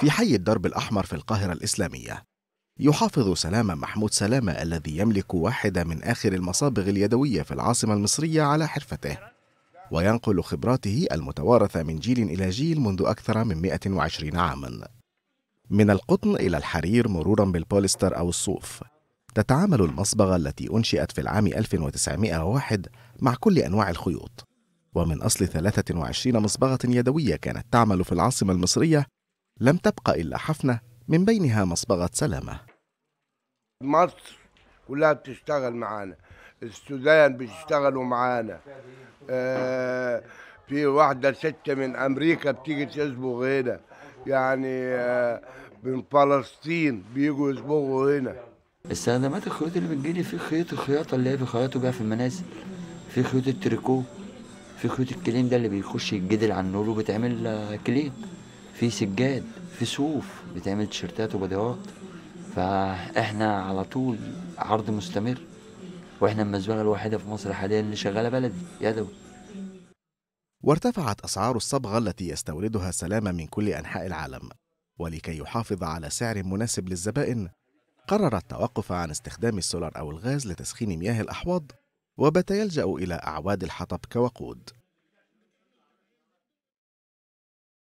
في حي الدرب الأحمر في القاهرة الإسلامية يحافظ سلامة محمود سلامة الذي يملك واحدة من آخر المصابغ اليدوية في العاصمة المصرية على حرفته وينقل خبراته المتوارثة من جيل إلى جيل منذ أكثر من 120 عاماً من القطن إلى الحرير مروراً بالبوليستر أو الصوف تتعامل المصبغة التي أنشئت في العام 1901 مع كل أنواع الخيوط ومن أصل 23 مصبغة يدوية كانت تعمل في العاصمة المصرية لم تبقى إلا حفنة من بينها مصبغة سلامة مصر كلها بتشتغل معانا السودان بيشتغلوا معانا آه في واحدة ستة من أمريكا بتيجي تصبغ هنا يعني آه من فلسطين بيجوا يصبغوا هنا استخدامات الخيوط اللي بتجيلي في خيوط الخياطة اللي هي في خياطة بقى في المنازل في خيوط التريكو في خيوط الكليم ده اللي بيخش يتجدل على النور وبتعمل آه، كليم في سجاد في صوف بتعمل تيشيرتات وبديهات فاحنا على طول عرض مستمر واحنا المزبله الوحيده في مصر حاليا اللي شغاله بلدي يدوي وارتفعت اسعار الصبغه التي يستوردها سلامه من كل انحاء العالم ولكي يحافظ على سعر مناسب للزبائن قرر التوقف عن استخدام السولار او الغاز لتسخين مياه الاحواض وبات يلجا الى اعواد الحطب كوقود